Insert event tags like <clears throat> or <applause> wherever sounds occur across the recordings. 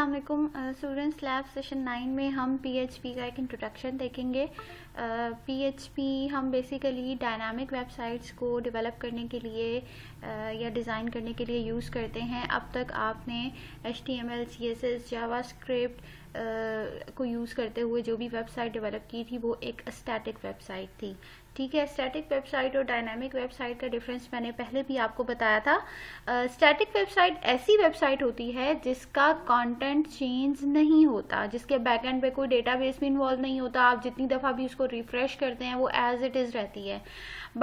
Aslam students lab session nine में हम PHP का एक इंट्रोडक्शन देखेंगे पीएचपी uh, हम बेसिकली डायनामिक वेबसाइट्स को डेवलप करने के लिए uh, या डिज़ाइन करने के लिए यूज़ करते हैं अब तक आपने H T M L C S S JavaScript को यूज़ करते हुए जो भी वेबसाइट डेवलप की थी वो एक स्टैटिक वेबसाइट थी ठीक है स्टैटिक वेबसाइट और डायनामिक वेबसाइट का डिफरेंस मैंने पहले भी आपको बताया था स्टैटिक uh, वेबसाइट ऐसी वेबसाइट होती है जिसका कंटेंट चेंज नहीं होता जिसके बैकएंड पे कोई डेटाबेस भी इन्वॉल्व नहीं होता आप जितनी दफ़ा भी उसको रिफ्रेश करते हैं वो एज इट इज़ रहती है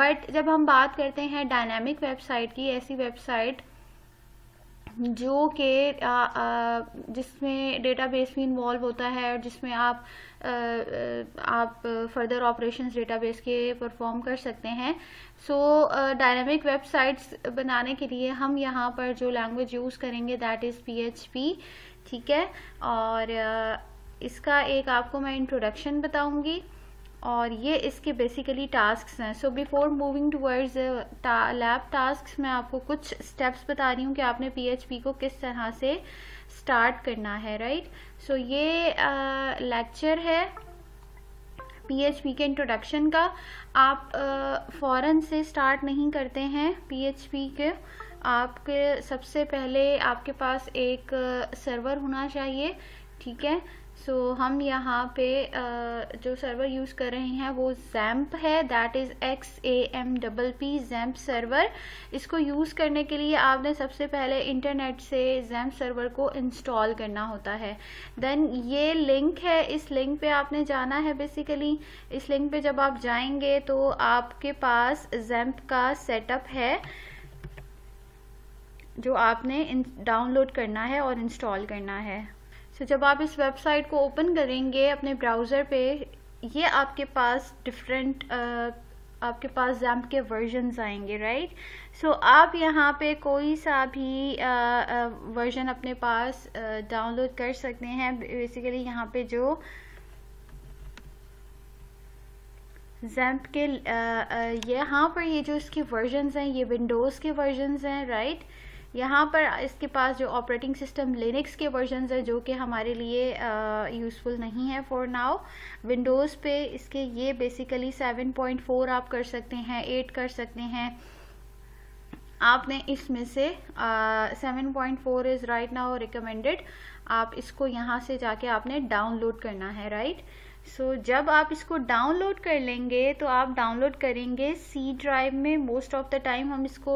बट जब हम बात करते हैं डायनामिक वेबसाइट की ऐसी वेबसाइट जो कि जिसमें डेटाबेस भी इन्वॉल्व होता है और जिसमें आप आप फर्दर ऑपरेशंस डेटाबेस के परफॉर्म कर सकते हैं सो डायनामिक वेबसाइट्स बनाने के लिए हम यहाँ पर जो लैंग्वेज यूज़ करेंगे दैट इज़ पी ठीक है और इसका एक आपको मैं इंट्रोडक्शन बताऊंगी और ये इसके बेसिकली टास्क हैं so before moving towards lab task मैं आपको कुछ स्टेप्स बता रही हूँ कि आपने पीएचपी को किस तरह से स्टार्ट करना है राइट right? सो so, ये लेक्चर uh, है पीएचपी के इंट्रोडक्शन का आप फ़ौरन से स्टार्ट नहीं करते हैं पीएचपी के आपके सबसे पहले आपके पास एक सर्वर होना चाहिए ठीक है सो so, हम यहाँ पे जो सर्वर यूज़ कर रहे हैं वो जैम्प है that is X A M double P XAMPP server इसको यूज़ करने के लिए आपने सबसे पहले इंटरनेट से जैम्प सर्वर को इंस्टॉल करना होता है देन ये लिंक है इस लिंक पे आपने जाना है बेसिकली इस लिंक पे जब आप जाएंगे तो आपके पास जैम्प का सेटअप है जो आपने डाउनलोड करना है और इंस्टॉल करना है सो so, जब आप इस वेबसाइट को ओपन करेंगे अपने ब्राउज़र पे ये आपके पास डिफरेंट आपके पास जैम्प के वर्जन आएंगे राइट सो so, आप यहाँ पे कोई सा भी वर्जन अपने पास डाउनलोड कर सकते हैं बेसिकली यहाँ पे जो जैम्प के यहाँ पर ये जो इसके वर्जन हैं ये विंडोज़ के वर्जन हैं राइट right? यहाँ पर इसके पास जो ऑपरेटिंग सिस्टम लिनक्स के वर्जन है जो कि हमारे लिए यूज़फुल नहीं है फॉर नाउ विंडोज़ पे इसके ये बेसिकली 7.4 आप कर सकते हैं 8 कर सकते हैं आपने इसमें से seven point four is right now recommended आप इसको यहाँ से जाके आपने डाउनलोड करना है राइट right? सो so, जब आप इसको डाउनलोड कर लेंगे तो आप डाउनलोड करेंगे सी ड्राइव में मोस्ट ऑफ द टाइम हम इसको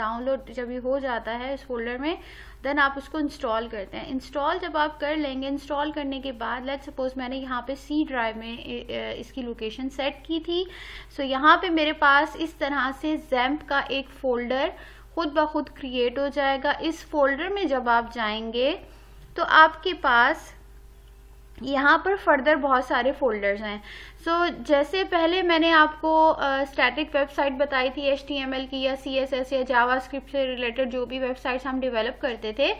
डाउनलोड uh, जब ये हो जाता है इस फोल्डर में देन आप उसको इंस्टॉल करते हैं इंस्टॉल जब आप कर लेंगे इंस्टॉल करने के बाद लेट सपोज मैंने यहाँ पे सी ड्राइव में इसकी लोकेशन सेट की थी सो so, यहाँ पे मेरे पास इस तरह से जैम्प का एक फोल्डर खुद ब खुद क्रिएट हो जाएगा इस फोल्डर में जब आप जाएंगे तो आपके पास यहाँ पर फर्दर बहुत सारे फोल्डर्स हैं सो so, जैसे पहले मैंने आपको स्टैटिक uh, वेबसाइट बताई थी एच की या सी या जावा से रिलेटेड जो भी वेबसाइट्स हम डेवलप करते थे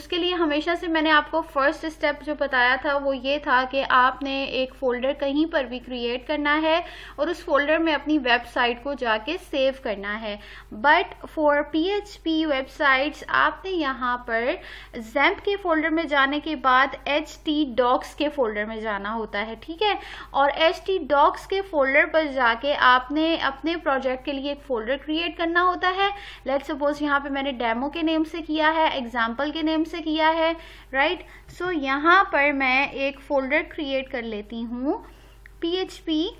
उसके लिए हमेशा से मैंने आपको फर्स्ट स्टेप जो बताया था वो ये था कि आपने एक फ़ोल्डर कहीं पर भी क्रिएट करना है और उस फोल्डर में अपनी वेबसाइट को जाके सेव करना है बट फॉर पी वेबसाइट्स आपने यहाँ पर जैम्प के फोल्डर में जाने के बाद एच के फोल्डर में जाना होता है ठीक है और एच किसी डॉक्स के फोल्डर पर जाके आपने अपने प्रोजेक्ट के लिए एक फोल्डर क्रिएट करना होता है लेट सपोज यहाँ पे मैंने डेमो के नेम से किया है एग्जाम्पल के नेम से किया है राइट right? सो so, यहाँ पर मैं एक फोल्डर क्रिएट कर लेती हूँ पी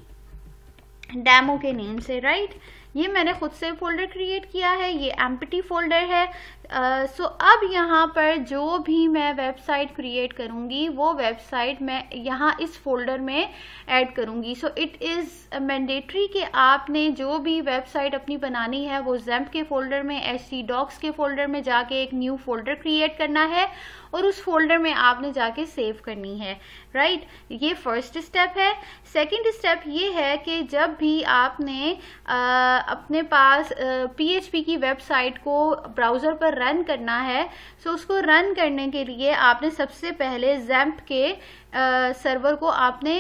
डेमो के नेम से राइट right? ये मैंने खुद से फोल्डर क्रिएट किया है ये एम्पटी फोल्डर है सो अब यहाँ पर जो भी मैं वेबसाइट क्रिएट करूँगी वो वेबसाइट मैं यहाँ इस फोल्डर में ऐड करूँगी सो इट इज़ मैंडेटरी कि आपने जो भी वेबसाइट अपनी बनानी है वो जैम्प के फोल्डर में एच सी डॉक्स के फोल्डर में जाके एक न्यू फोल्डर क्रिएट करना है और उस फोल्डर में आपने जाके सेव करनी है राइट right? ये फर्स्ट स्टेप है सेकंड स्टेप ये है कि जब भी आपने आ, अपने पास पीएचपी की वेबसाइट को ब्राउज़र पर रन करना है सो so उसको रन करने के लिए आपने सबसे पहले जैम्प के सर्वर को आपने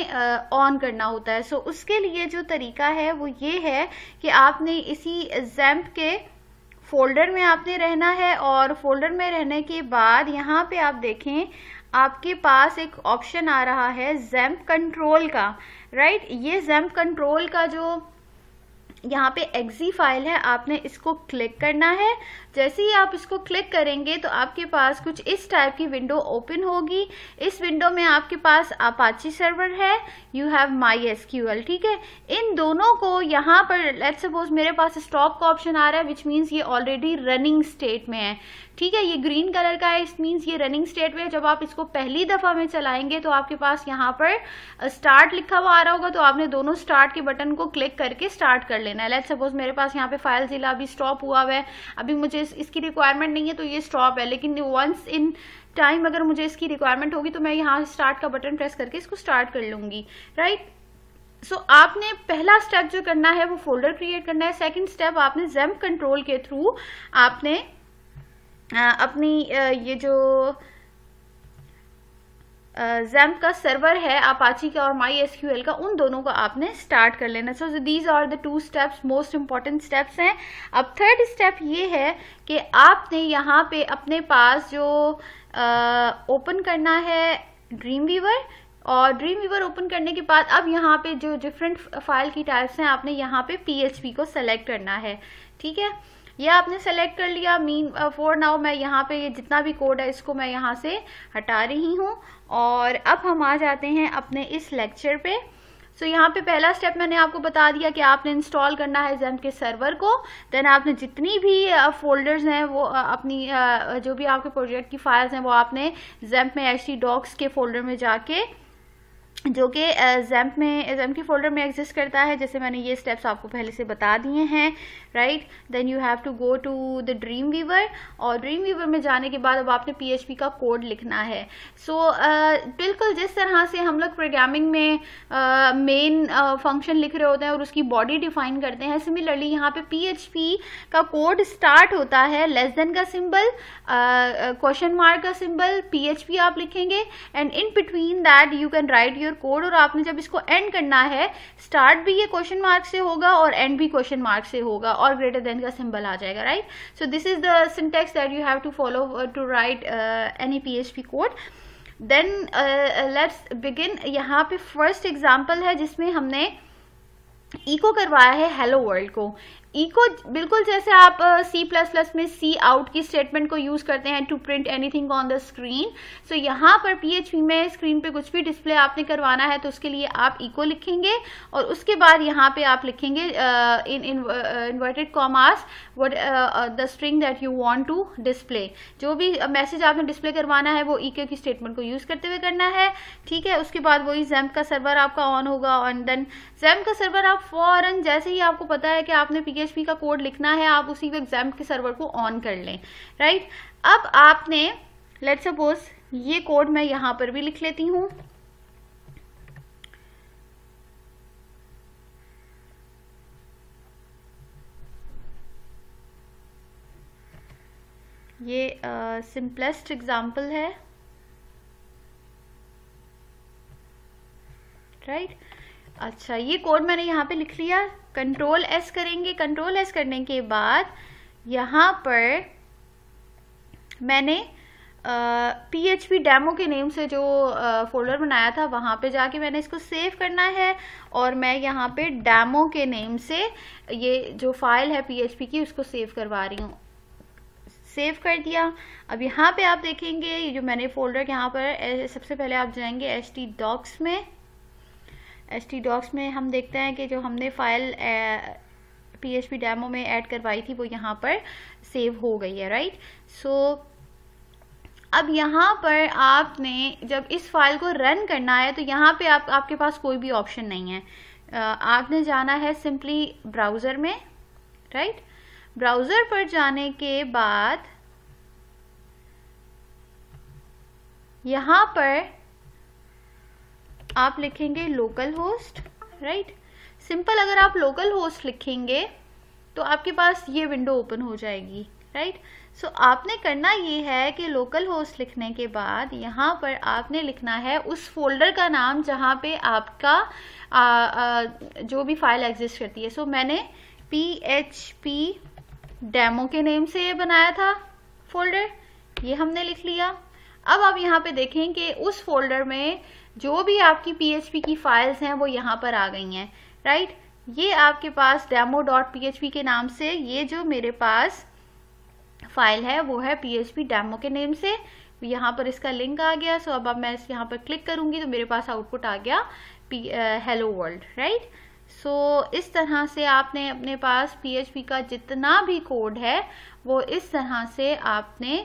ऑन करना होता है सो so उसके लिए जो तरीका है वो ये है कि आपने इसी जैम्प के फोल्डर में आपने रहना है और फोल्डर में रहने के बाद यहाँ पे आप देखें आपके पास एक ऑप्शन आ रहा है जैम्प कंट्रोल का राइट ये जैम्प कंट्रोल का जो यहाँ पे एक्जी फाइल है आपने इसको क्लिक करना है जैसे ही आप इसको क्लिक करेंगे तो आपके पास कुछ इस टाइप की विंडो ओपन होगी इस विंडो में आपके पास अपाची सर्वर है यू हैव माई एस ठीक है इन दोनों को यहाँ पर लेट सपोज मेरे पास स्टॉप का ऑप्शन आ रहा है विच मीन्स ये ऑलरेडी रनिंग स्टेट में है ठीक है ये ग्रीन कलर का है इस मीन्स ये रनिंग स्टेट में जब आप इसको पहली दफ़ा में चलाएंगे तो आपके पास यहाँ पर स्टार्ट लिखा हुआ आ रहा होगा तो आपने दोनों स्टार्ट के बटन को क्लिक करके स्टार्ट कर लेना है लेट सपोज मेरे पास यहाँ पे फाइल जिला अभी स्टॉप हुआ हुआ है अभी मुझे इसकी रिक्वायरमेंट नहीं है तो ये स्टॉप है लेकिन वंस इन टाइम अगर मुझे इसकी रिक्वायरमेंट होगी तो मैं यहाँ स्टार्ट का बटन प्रेस करके इसको स्टार्ट कर लूँगी राइट सो so, आपने पहला स्टेप जो करना है वो फोल्डर क्रिएट करना है सेकंड स्टेप आपने जैम्प कंट्रोल के थ्रू आपने अपनी ये जो जैम्प का सर्वर है अपाची का और माई एस का उन दोनों को आपने स्टार्ट कर लेना so these are the two steps most important steps हैं अब थर्ड स्टेप ये है कि आपने यहाँ पे अपने पास जो ओपन uh, करना है ड्रीम वीवर और ड्रीम वीवर ओपन करने के बाद अब यहाँ पे जो डिफरेंट फाइल की टाइप्स हैं आपने यहाँ पे पी को सेलेक्ट करना है ठीक है ये आपने सेलेक्ट कर लिया मीन फॉर नाउ मैं यहाँ पे ये जितना भी कोड है इसको मैं यहाँ से हटा रही हूँ और अब हम आ जाते हैं अपने इस लेक्चर पे सो so, यहाँ पे पहला स्टेप मैंने आपको बता दिया कि आपने इंस्टॉल करना है जैम के सर्वर को देन आपने जितनी भी फोल्डर्स uh, हैं वो uh, अपनी uh, जो भी आपके प्रोजेक्ट की फाइल्स हैं वो आपने जैम्प में एच डॉक्स के फोल्डर में जाके जो कि जैम्प में जैम्प के फोल्डर में एग्जिस्ट करता है जैसे मैंने ये स्टेप्स आपको पहले से बता दिए हैं right then you have to go to the Dreamweaver और ड्रीम वीवर में जाने के बाद अब आपने पीएचपी का कोड लिखना है सो so, uh, बिल्कुल जिस तरह से हम लोग प्रोग्रामिंग में मेन फंक्शन लिख रहे होते हैं और उसकी बॉडी डिफाइन करते हैं सिमिलरली यहाँ पे पी का कोड स्टार्ट होता है लेस देन का सिम्बल क्वेश्चन मार्क का एच पी आप लिखेंगे and in between that you can write your user code और आपने जब इसको एंड करना है स्टार्ट भी ये क्वेश्चन मार्क से होगा और एंड भी क्वेश्चन मार्क से होगा और ग्रेटर देन का सिंबल आ जाएगा right so this is the syntax that you have to follow to write any P P code then let's begin यहाँ पे फर्स्ट एग्जाम्पल है जिसमें हमने इको करवाया है हेलो वर्ल्ड को ई को बिल्कुल जैसे आप सी प्लस प्लस में सी आउट की स्टेटमेंट को यूज करते हैं to print anything on the screen so यहाँ पर पीएचपी में स्क्रीन पे कुछ भी डिस्प्ले आपने करवाना है तो उसके लिए आप ई को लिखेंगे और उसके बाद यहाँ पे आप लिखेंगे in inverted commas what the string that you want to display जो भी मैसेज आपने डिस्प्ले करवाना है वो ई के की स्टेटमेंट को यूज करते हुए करना है ठीक है उसके बाद वही जैम्प का सर्वर आपका ऑन होगा ऑन देन जैम्प का सर्वर आप फॉरन जैसे ही आपको पता है कि आपने पी PHP का कोड लिखना है आप उसी को एग्जाम के सर्वर को ऑन कर लें राइट अब आपने लेट सपोज ये कोड मैं यहां पर भी लिख लेती हूं ये सिंपलेस्ट uh, एग्जाम्पल है राइट right? अच्छा ये कोड मैंने यहाँ पे लिख लिया कंट्रोल एस करेंगे कंट्रोल एस करने के बाद यहाँ पर मैंने पी एच पी डैमो के नेम से जो फोल्डर uh, बनाया था वहाँ पे जाके मैंने इसको सेव करना है और मैं यहाँ पे डैमो के नेम से ये जो फाइल है पी एच पी की उसको सेव करवा रही हूँ सेव कर दिया अब यहाँ पे आप देखेंगे जो मैंने फोल्डर यहाँ पर सबसे पहले आप जाएंगे एच टी डॉक्स में एस टी डॉक्स में हम देखते हैं कि जो हमने file P H P demo में ऐड करवाई थी वो यहाँ पर सेव हो गई है राइट सो so, अब यहाँ पर आपने जब इस फाइल को रन करना है तो यहाँ पे आप आपके पास कोई भी ऑप्शन नहीं है आपने जाना है सिंपली ब्राउज़र में राइट ब्राउज़र पर जाने के बाद यहाँ पर आप लिखेंगे लोकल होस्ट राइट सिंपल अगर आप लोकल होस्ट लिखेंगे तो आपके पास ये विंडो ओपन हो जाएगी राइट right? सो so, आपने करना ये है कि लोकल होस्ट लिखने के बाद यहाँ पर आपने लिखना है उस फोल्डर का नाम जहाँ पे आपका आ, आ, जो भी फाइल एग्जिस्ट करती है सो so, मैंने पी एच पी डेमो के नेम से ये बनाया था फोल्डर ये हमने लिख लिया अब आप यहाँ पे देखें कि उस फोल्डर में जो भी आपकी पी की फाइल्स हैं वो यहाँ पर आ गई हैं राइट ये आपके पास डेमो डॉट पी के नाम से ये जो मेरे पास फाइल है वो है पी डेमो के नेम से यहाँ पर इसका लिंक आ गया सो अब अब मैं इस यहाँ पर क्लिक करूँगी तो मेरे पास आउटपुट आ गया P hello world right so इस तरह से आपने अपने पास पी का जितना भी कोड है वो इस तरह से आपने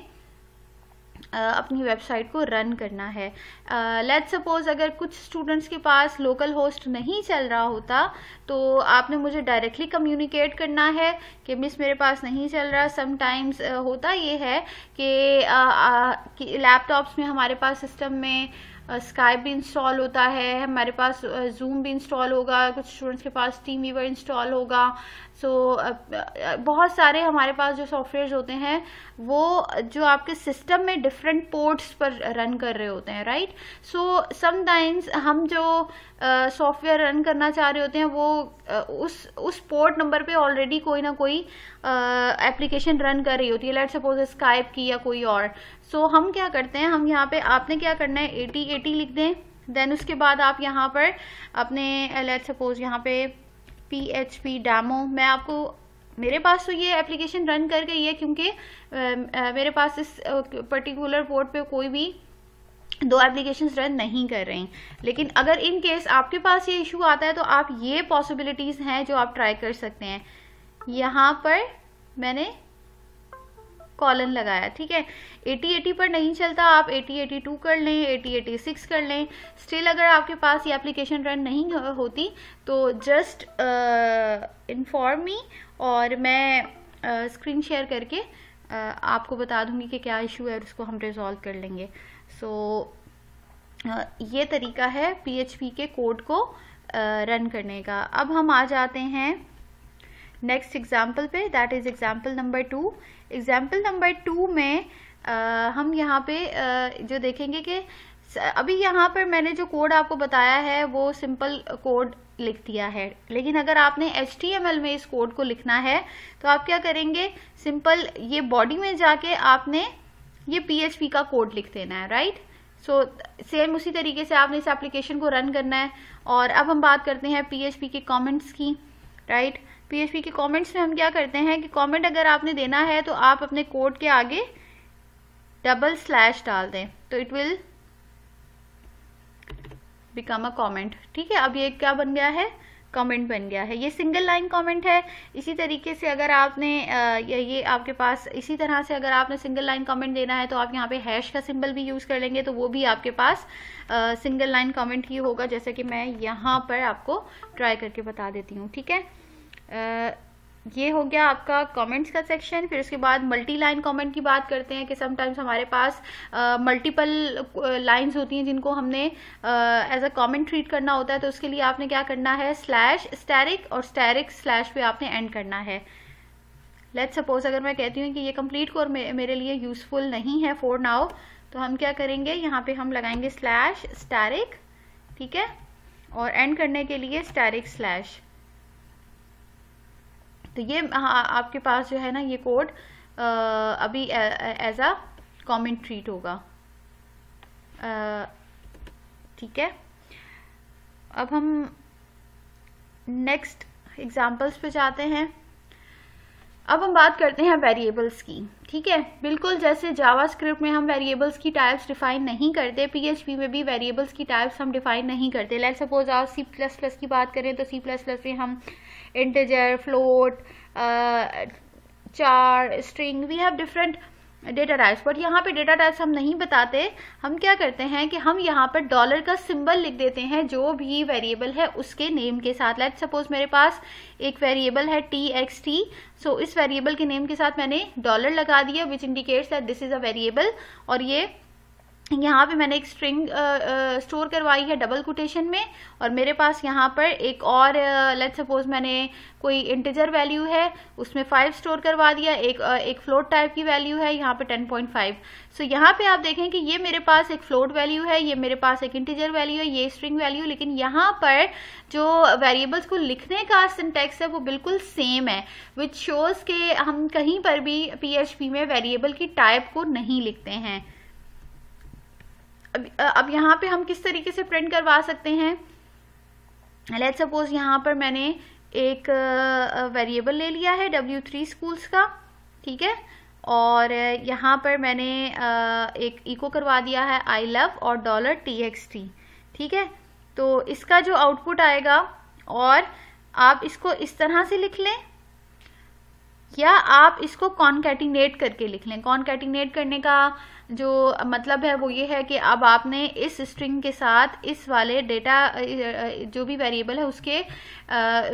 अपनी वेबसाइट को रन करना है uh, सपोज अगर कुछ स्टूडेंट्स के पास लोकल होस्ट नहीं चल रहा होता तो आपने मुझे डायरेक्टली कम्युनिकेट करना है कि मिस मेरे पास नहीं चल रहा समटाइम्स uh, होता ये है कि, uh, uh, लैपटॉप्स में हमारे पास सिस्टम में स्काइप भी इंस्टॉल होता है हमारे पास जूम भी इंस्टॉल होगा कुछ स्टूडेंट्स के पास टीम वीवर इंस्टॉल होगा सो so, बहुत सारे हमारे पास जो सॉफ्टवेयर होते हैं वो जो आपके सिस्टम में डिफरेंट पोर्ट्स पर रन कर रहे होते हैं राइट सो समाइम्स हम जो सॉफ्टवेयर रन करना चाह रहे होते हैं वो uh, उस उस पोर्ट नंबर पे ऑलरेडी कोई ना कोई एप्लीकेशन uh, रन कर रही होती है लेट सपोज स्काइप की या कोई और सो so, हम क्या करते हैं हम यहाँ पे आपने क्या करना है एटी एटी लिख दें देन उसके बाद आप यहाँ पर अपने लेट सपोज यहाँ पे पी एच पी डैमो मैं आपको मेरे पास तो ये एप्लीकेशन रन कर गई है क्योंकि मेरे पास इस पर्टिकुलर पोर्ट पे कोई भी दो एप्लीकेशंस रन नहीं कर रही लेकिन अगर इन केस आपके पास ये इशू आता है तो आप ये पॉसिबिलिटीज़ हैं जो आप ट्राई कर सकते हैं यहाँ पर मैंने कॉलन लगाया ठीक है एटी एटी पर नहीं चलता आप एटी एटी टू कर लें एटी सिक्स कर लें स्टिल अगर आपके पास ये एप्लीकेशन रन नहीं होती तो जस्ट इन्फॉर्म मी और मैं स्क्रीन uh, शेयर करके uh, आपको बता दूंगी कि क्या इशू है और उसको हम रिजॉल्व कर लेंगे सो so, uh, ये तरीका है पी के कोड को रन uh, करने का अब हम आ जाते हैं नेक्स्ट एग्जाम्पल पे that is example number two example number two में आ, हम यहाँ पे आ, जो देखेंगे कि अभी यहाँ पर मैंने जो कोड आपको बताया है वो सिंपल कोड लिख दिया है लेकिन अगर आपने एच में इस कोड को लिखना है तो आप क्या करेंगे सिंपल ये बॉडी में जाके आपने ये पी का कोड लिख देना है राइट सो so, सेम उसी तरीके से आपने इस एप्लीकेशन को रन करना है और अब हम बात करते हैं पी के कमेंट्स की राइट right? पीएचपी के कमेंट्स में हम क्या करते हैं कि कमेंट अगर आपने देना है तो आप अपने कोड के आगे डबल स्लैश डाल दें तो it will become a comment ठीक है अब ये क्या बन गया है कमेंट बन गया है ये सिंगल लाइन कमेंट है इसी तरीके से अगर आपने ये, ये आपके पास इसी तरह से अगर आपने सिंगल लाइन कमेंट देना है तो आप यहाँ पे हैश का सिंबल भी यूज़ कर लेंगे तो वो भी आपके पास सिंगल लाइन कमेंट ही होगा जैसे कि मैं यहाँ पर आपको ट्राई करके बता देती हूँ ठीक है ये हो गया आपका कमेंट्स का सेक्शन फिर उसके बाद मल्टी लाइन कमेंट की बात करते हैं कि समटाइम्स हमारे पास मल्टीपल लाइंस होती हैं जिनको हमने एज अ कमेंट ट्रीट करना होता है तो उसके लिए आपने क्या करना है स्लैश स्टैरिक और स्टैरिक स्लैश पे आपने एंड करना है लेट सपोज अगर मैं कहती हूँ कि ये कंप्लीट कोर मेरे लिए यूजफुल नहीं है फोर नाउ तो हम क्या करेंगे यहाँ पे हम लगाएंगे स्लैश स्टैरिक ठीक है और एंड करने के लिए स्टैरिक स्लैश तो ये हाँ आपके पास जो है ना ये कोड अभी एज अ कॉमन ट्रीट होगा ठीक है अब हम नेक्स्ट एग्जाम्पल्स पे जाते हैं अब हम बात करते हैं वेरिएबल्स की ठीक है बिल्कुल जैसे जावास्क्रिप्ट में हम वेरिएबल्स की टाइप्स डिफाइन नहीं करते पीएचपी में भी वेरिएबल्स की टाइप्स हम डिफाइन नहीं करते लेट सपोज आप सी प्लस प्लस की बात करें तो सी प्लस प्लस में हम integer float uh, char string we have different data types but यहाँ पे डेटा टाइप्स हम नहीं बताते हम क्या करते हैं कि हम यहाँ पर डॉलर का सिंबल लिख देते हैं जो भी वेरिएबल है उसके नेम के साथ लाइट सपोज मेरे पास एक वेरिएबल है टी एक्स टी सो इस वेरिएबल के नेम के साथ मैंने डॉलर लगा दिया which indicates that this is a variable और ये यहाँ पे मैंने एक स्ट्रिंग स्टोर करवाई है डबल कोटेशन में और मेरे पास यहाँ पर एक और लेट सपोज मैंने कोई इंटीजर वैल्यू है उसमें फाइव स्टोर करवा दिया एक uh, एक फ्लोट टाइप की वैल्यू है यहाँ पे टेन पॉइंट फाइव सो यहाँ पे आप देखें कि ये मेरे पास एक फ्लोट वैल्यू है ये मेरे पास एक इंटीजर वैल्यू है ये स्ट्रिंग वैल्यू लेकिन यहाँ पर जो वेरिएबल्स को लिखने का सिंटेक्स है वो बिल्कुल सेम है विच शोज के हम कहीं पर भी पी में वेरिएबल की टाइप को नहीं लिखते हैं अब यहाँ पे हम किस तरीके से प्रिंट करवा सकते हैं लेट सपोज यहाँ पर मैंने एक वेरिएबल ले लिया है डब्ल्यू थ्री स्कूल्स का ठीक है और यहाँ पर मैंने एक इको करवा दिया है आई लव और डॉलर टी एक्स टी ठीक है तो इसका जो आउटपुट आएगा और आप इसको इस तरह से लिख लें या आप इसको कॉन्कैटिनेट करके लिख लें कॉन्कैटिनेट करने का जो मतलब है वो ये है कि अब आपने इस स्ट्रिंग के साथ इस वाले डेटा जो भी वेरिएबल है उसके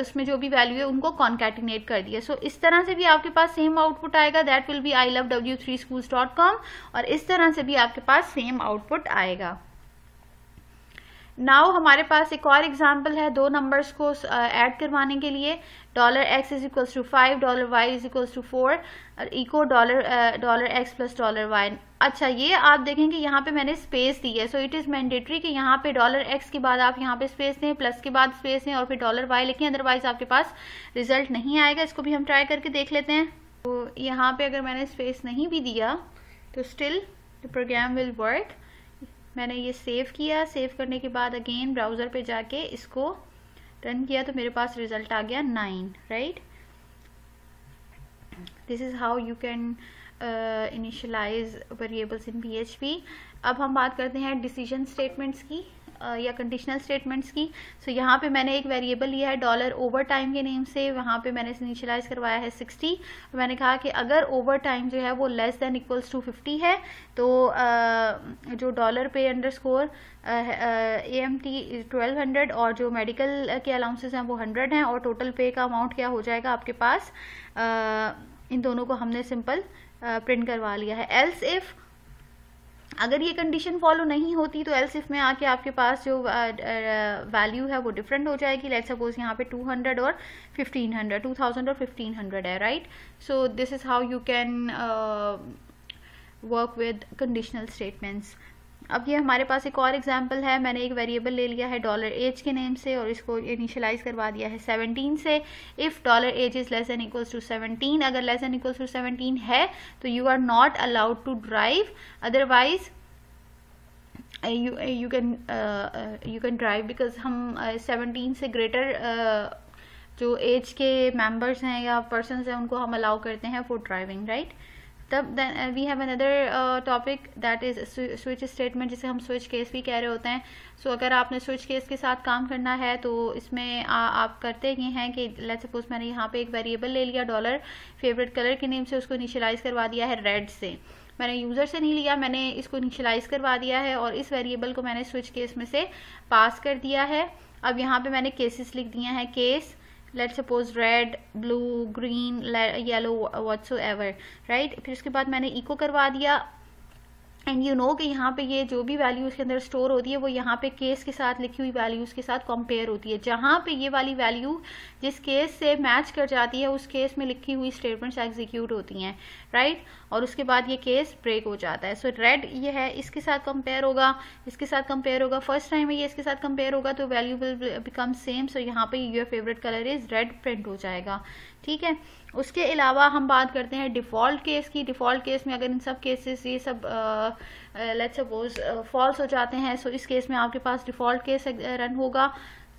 उसमें जो भी वैल्यू है उनको कॉन्कैटिनेट कर दिया सो so, इस तरह से भी आपके पास सेम आउटपुट आएगा that will be I love W three schools dot com और इस तरह से भी आपके पास सेम आउटपुट आएगा नाउ हमारे पास एक और एग्जाम्पल है दो नंबर्स को ऐड uh, करवाने के लिए dollar x is equals to five dollar y is equals to four echo dollar dollar x plus dollar y अच्छा ये आप देखें कि यहाँ पे मैंने स्पेस दी है सो इट इज़ मैंडेटरी कि यहाँ पे डॉलर एक्स के बाद आप यहाँ पे स्पेस दें प्लस के बाद स्पेस दें और फिर डॉलर वाई लिखें अदरवाइज आपके पास रिजल्ट नहीं आएगा इसको भी हम ट्राई करके देख लेते हैं तो यहाँ पे अगर मैंने स्पेस नहीं भी दिया तो still the program will work मैंने ये सेव किया सेव करने के बाद अगेन ब्राउज़र पे जाके इसको रन किया तो मेरे पास रिजल्ट आ गया nine right this is how you can initialize variables in P अब हम बात करते हैं डिसीजन स्टेटमेंट्स की या कंडीशनल स्टेटमेंट्स की सो so, यहाँ पे मैंने एक वेरिएबल लिया है डॉलर ओवर टाइम के नेम से वहाँ पे मैंने इनिशलाइज करवाया है 60 तो मैंने कहा कि अगर ओवर टाइम जो है वो लेस देन इक्वल्स टू 50 है तो आ, जो डॉलर पे underscore A M T twelve hundred और जो मेडिकल के अलाउंसेज हैं वो हंड्रेड हैं और टोटल पे का अमाउंट क्या हो जाएगा आपके पास आ, इन दोनों को हमने सिंपल प्रिंट करवा लिया है एल्स इफ़ अगर ये कंडीशन फॉलो नहीं होती तो एल्स इफ में आके आपके पास जो वैल्यू uh, uh, है वो डिफरेंट हो जाएगी लेट सपोज यहाँ पे 200 और 1500 2000 और 1500 है right so this is how you can work with conditional statements अब ये हमारे पास एक और एग्जाम्पल है मैंने एक वेरिएबल ले लिया है डॉलर एज के नेम से और इसको इनिशलाइज करवा दिया है 17 से if dollar age is less than equals to 17 अगर लेस एन इक्वल्स टू 17 है तो you are not allowed to drive otherwise you can you can drive because हम सेवनटीन uh, से ग्रेटर uh, जो एज के मेंबर्स हैं या person हैं उनको हम अलाउ करते हैं फॉर ड्राइविंग राइट right? तब then we have another topic that is switch statement जिसे हम स्विच केस भी कह रहे होते हैं सो so, अगर आपने स्विच केस के साथ काम करना है तो इसमें आ, आप करते ये हैं कि लेट सपोज मैंने यहाँ पे एक वेरिएबल ले लिया डॉलर फेवरेट कलर के नेम से उसको इनिशलाइज करवा दिया है रेड से मैंने यूज़र से नहीं लिया मैंने इसको इनिशलाइज करवा दिया है और इस वेरिएबल को मैंने स्विच केस में से पास कर दिया है अब यहाँ पे मैंने केसेस लिख दिए हैं case let suppose red blue green yellow whatever right फिर उसके बाद मैंने इको करवा दिया एंड यू नो कि यहाँ पे ये जो भी वैल्यूज के अंदर स्टोर होती है वो यहाँ पे केस के साथ लिखी हुई वैल्यूज़ के साथ कंपेयर होती है जहाँ पे ये वाली वैल्यू जिस केस से मैच कर जाती है उस केस में लिखी हुई स्टेटमेंट्स एग्जीक्यूट होती हैं राइट right? और उसके बाद ये केस ब्रेक हो जाता है सो so, रेड ये है इसके साथ कंपेयर होगा इसके साथ कंपेयर होगा फर्स्ट टाइम में ये इसके साथ कंपेयर होगा तो value will become same so यहाँ पर your favourite colour is red print हो जाएगा ठीक है उसके अलावा हम बात करते हैं डिफ़ॉल्ट केस की डिफ़ॉल्ट केस में अगर इन सब केसेस ये सब लेट्स सपोज फॉल्स हो जाते हैं सो so इस केस में आपके पास डिफ़ॉल्ट केस रन होगा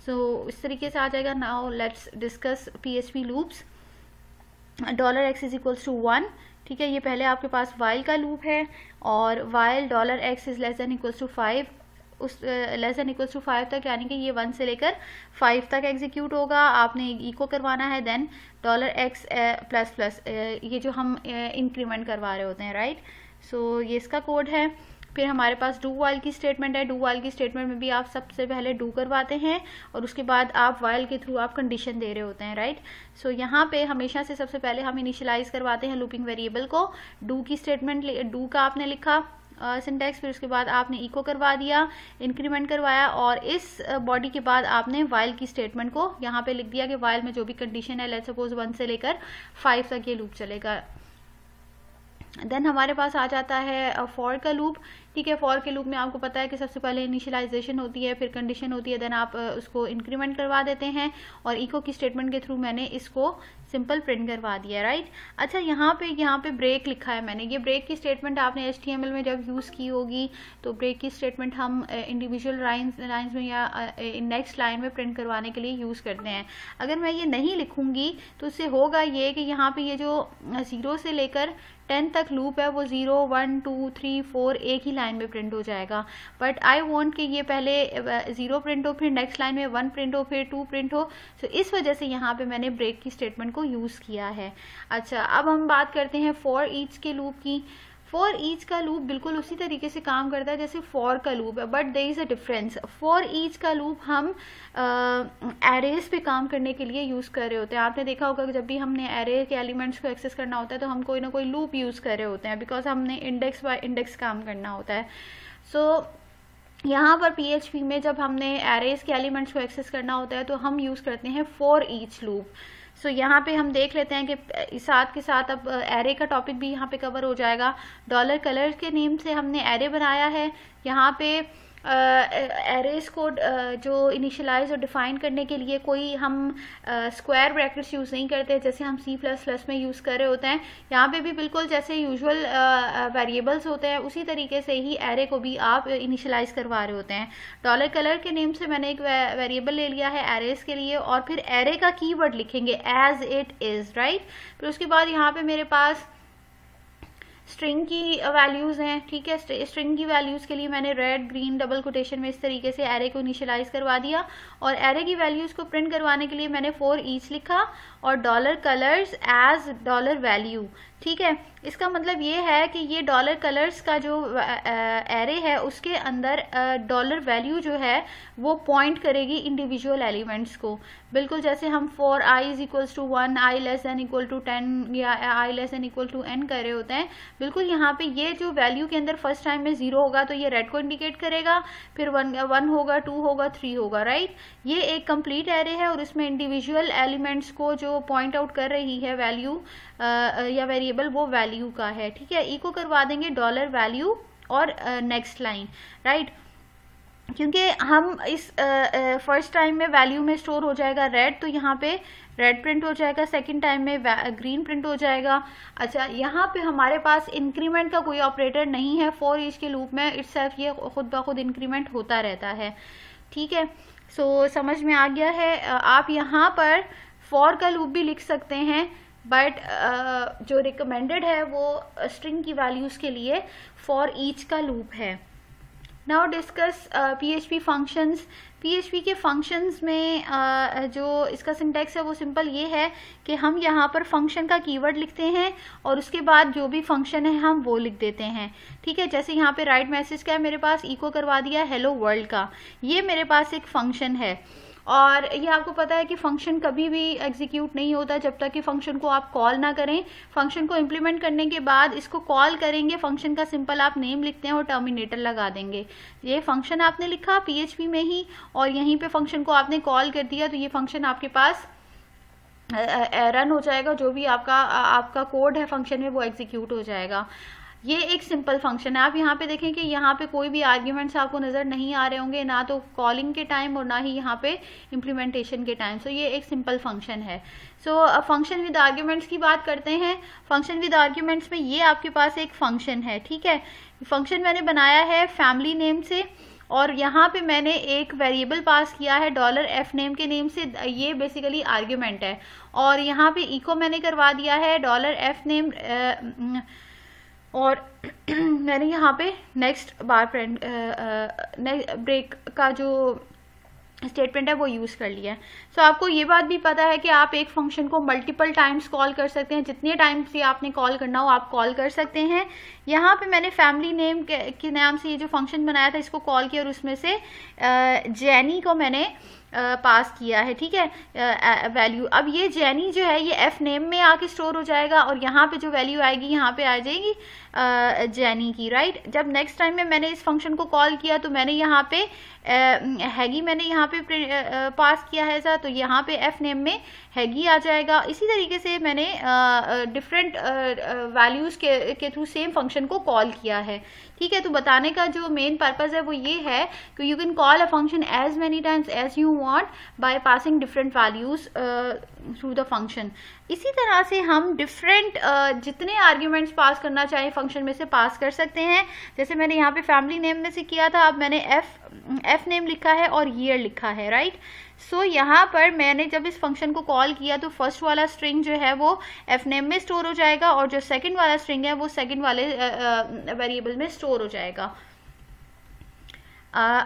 सो so इस तरीके से आ जाएगा now let's discuss P H P loops dollar x is equals to one ठीक है ये पहले आपके पास वाइल का लूप है और while dollar x is less than equals to five उस less than equals to five तक यानी कि ये वन से लेकर फाइव तक एग्जीक्यूट होगा आपने इको करवाना है then dollar x plus plus ये जो हम इंक्रीमेंट करवा रहे होते हैं राइट सो so, ये इसका कोड है फिर हमारे पास डू वाइल की स्टेटमेंट है डू वाइल की स्टेटमेंट में भी आप सबसे पहले डू करवाते हैं और उसके बाद आप वाइल के थ्रू आप कंडीशन दे रहे होते हैं राइट सो so, यहाँ पे हमेशा से सबसे पहले हम इनिशियलाइज करवाते हैं लूपिंग वेरिएबल को डू की स्टेटमेंट डू का आपने लिखा सिंटेक्स फिर उसके बाद आपने इको करवा दिया इंक्रीमेंट करवाया और इस बॉडी के बाद आपने वाइल की स्टेटमेंट को यहाँ पे लिख दिया कि वाइल में जो भी कंडीशन है लेट सपोज वन से लेकर फाइव तक ये लूप चलेगा देन हमारे पास आ जाता है फॉर का लूप ठीक है फॉर के लूप में आपको पता है कि सबसे पहले इनिशियलाइजेशन होती है फिर कंडीशन होती है देन आप उसको इंक्रीमेंट करवा देते हैं और इको की स्टेटमेंट के थ्रू मैंने इसको सिंपल प्रिंट करवा दिया राइट अच्छा यहाँ पे यहाँ पे ब्रेक लिखा है मैंने ये ब्रेक की स्टेटमेंट आपने एच में जब यूज़ की होगी तो ब्रेक की स्टेटमेंट हम इंडिविजुअल लाइन्स में या नेक्स्ट लाइन में प्रिंट करवाने के लिए यूज़ करते हैं अगर मैं ये नहीं लिखूँगी तो उससे होगा ये कि यहाँ पर ये जो ज़ीरो से लेकर टेन तक लूप है वो zero one two three four एक ही लाइन में प्रिंट हो जाएगा बट आई वॉन्ट कि ये पहले ज़ीरो प्रिंट हो फिर नेक्स्ट लाइन में वन प्रिंट हो फिर टू प्रिंट हो सो so इस वजह से यहाँ पे मैंने ब्रेक की स्टेटमेंट को यूज़ किया है अच्छा अब हम बात करते हैं फॉर ईच के लूप की फॉर ईच का लूप बिल्कुल उसी तरीके से काम करता है जैसे फॉर का लूप है but there is a difference for each का लूप हम एरेज पे काम करने के लिए यूज़ कर रहे होते हैं आपने देखा होगा जब भी हमने एरे के एलिमेंट्स को एक्सेस करना होता है तो हम कोई ना कोई लूप यूज़ कर रहे होते हैं बिकॉज हमने इंडेक्स बाय इंडेक्स काम करना होता है सो so, यहाँ पर पीएचपी में जब हमने एरेज के एलिमेंट्स को एक्सेस करना होता है तो हम यूज़ करते हैं for each loop so so, यहाँ पे हम देख लेते हैं कि साथ के साथ अब एरे का टॉपिक भी यहाँ पे कवर हो जाएगा डॉलर कलर के नेम से हमने एरे बनाया है यहाँ पे एरेज को जो इनिशलाइज और डिफाइन करने के लिए कोई हम स्क्वायर ब्रैकेट्स यूज़ नहीं करते जैसे हम सी प्लस प्लस में यूज़ कर रहे होते हैं यहाँ पे भी बिल्कुल जैसे यूजुअल वेरिएबल्स होते हैं उसी तरीके से ही एरे को भी आप इनिशलाइज करवा रहे होते हैं डॉलर कलर के नेम से मैंने एक वेरिएबल ले लिया है एरेज के लिए और फिर एरे का की लिखेंगे एज इट इज़ राइट फिर उसके बाद यहाँ पे मेरे पास स्ट्रिंग की वैल्यूज़ हैं ठीक है स्ट्रिंग की वैल्यूज़ के लिए मैंने रेड ग्रीन डबल कोटेशन में इस तरीके से एरे को इनिशियलाइज करवा दिया और एरे की वैल्यूज को प्रिंट करवाने के लिए मैंने फोर ईच लिखा और dollar colours as dollar value ठीक है इसका मतलब ये है कि ये डॉलर कलर्स का जो एरे है उसके अंदर डॉलर वैल्यू जो है वो पॉइंट करेगी इंडिविजुअल एलिमेंट्स को बिल्कुल जैसे हम for i is equals to one i less than equal to ten या i less than equal to n कर रहे होते हैं बिल्कुल यहाँ पे ये जो वैल्यू के अंदर फर्स्ट टाइम में जीरो होगा तो ये रेड को इंडिकेट करेगा फिर वन वन होगा टू होगा थ्री होगा राइट ये एक कंप्लीट एरे है और इसमें इंडिविजुअल एलिमेंट्स को जो पॉइंट आउट कर रही है वैल्यू या वेरिएबल वो वैल्यू का है ठीक है ई e को करवा देंगे डॉलर वैल्यू और नेक्स्ट लाइन राइट क्योंकि हम इस फर्स्ट टाइम में वैल्यू में स्टोर हो जाएगा रेड तो यहाँ पे रेड प्रिंट हो जाएगा सेकंड टाइम में ग्रीन प्रिंट हो जाएगा अच्छा यहाँ पे हमारे पास इंक्रीमेंट का कोई ऑपरेटर नहीं है फोर ईच के लूप में इट्स ये खुद ब खुद इंक्रीमेंट होता रहता है ठीक है सो so, समझ में आ गया है आप यहाँ पर फॉर का लूप भी लिख सकते हैं बट uh, जो रिकमेंडेड है वो स्ट्रिंग की वैल्यूज़ के लिए फॉर ईच का लूप है discuss P H P functions P के फंक्शंस में आ, जो इसका सिंटेक्स है वो सिंपल ये है कि हम यहाँ पर फंक्शन का कीवर्ड लिखते हैं और उसके बाद जो भी फंक्शन है हम वो लिख देते हैं ठीक है जैसे यहाँ पे राइट मैसेज क्या है मेरे पास इको करवा दिया हेलो वर्ल्ड का ये मेरे पास एक फंक्शन है और ये आपको पता है कि फंक्शन कभी भी एग्जीक्यूट नहीं होता जब तक कि फंक्शन को आप कॉल ना करें फंक्शन को इम्प्लीमेंट करने के बाद इसको कॉल करेंगे फंक्शन का सिंपल आप नेम लिखते हैं और टर्मिनेटर लगा देंगे ये फंक्शन आपने लिखा पीएचपी में ही और यहीं पे फंक्शन को आपने कॉल कर दिया तो ये फंक्शन आपके पास रन हो जाएगा जो भी आपका आपका कोड है फंक्शन में वो एग्जीक्यूट हो जाएगा ये एक सिंपल फंक्शन है आप यहाँ पे देखें कि यहाँ पे कोई भी आर्ग्यूमेंट्स आपको नज़र नहीं आ रहे होंगे ना तो कॉलिंग के टाइम और ना ही यहाँ पे इम्प्लीमेंटेशन के टाइम सो so, ये एक सिंपल फंक्शन है सो फंक्शन विद आर्ग्यूमेंट्स की बात करते हैं फंक्शन विद आर्ग्यूमेंट्स में ये आपके पास एक फंक्शन है ठीक है फंक्शन मैंने बनाया है फैमिली नेम से और यहाँ पे मैंने एक वेरिएबल पास किया है डॉलर एफ नेम के नेम से ये बेसिकली आर्ग्यूमेंट है और यहाँ पे इको मैंने करवा दिया है डॉलर एफ नेम और <clears throat> मैंने यहाँ पे नेक्स्ट बार फ्रेंड ब्रेक का जो स्टेटमेंट है वो यूज़ कर लिया है सो so, आपको ये बात भी पता है कि आप एक फंक्शन को मल्टीपल टाइम्स कॉल कर सकते हैं जितने टाइम से आपने कॉल करना हो आप कॉल कर सकते हैं यहाँ पे मैंने फैमिली नेम के, के नाम से ये जो फंक्शन बनाया था इसको कॉल किया और उसमें से जैनी को मैंने पास किया है ठीक है वैल्यू अब ये जैनी जो है ये एफ नेम में आके स्टोर हो जाएगा और यहाँ पे जो वैल्यू आएगी यहाँ पे आ जाएगी जैनी की राइट जब नेक्स्ट टाइम में मैंने इस फंक्शन को कॉल किया तो मैंने यहाँ पे हैगी मैंने यहाँ पे पास किया है ऐसा तो यहाँ पे एफ नेम में हैगी आ जाएगा इसी तरीके से मैंने डिफरेंट वैल्यूज़ के के थ्रू सेम फंक्शन को कॉल किया है ठीक है तो बताने का जो मेन पर्पज है वो ये है कि you can call a function as many times as you want by passing different values through the function इसी तरह से हम डिफरेंट uh, जितने आर्ग्यूमेंट्स पास करना चाहें फंक्शन में से पास कर सकते हैं जैसे मैंने यहाँ पे फैमिली नेम में से किया था अब मैंने एफ एफ नेम लिखा है और ईयर लिखा है राइट right? सो so, यहाँ पर मैंने जब इस फंक्शन को कॉल किया तो फर्स्ट वाला स्ट्रिंग जो है वो एफ नेम में स्टोर हो जाएगा और जो सेकेंड वाला स्ट्रिंग है वो सेकेंड वाले वेरिएबल में स्टोर हो जाएगा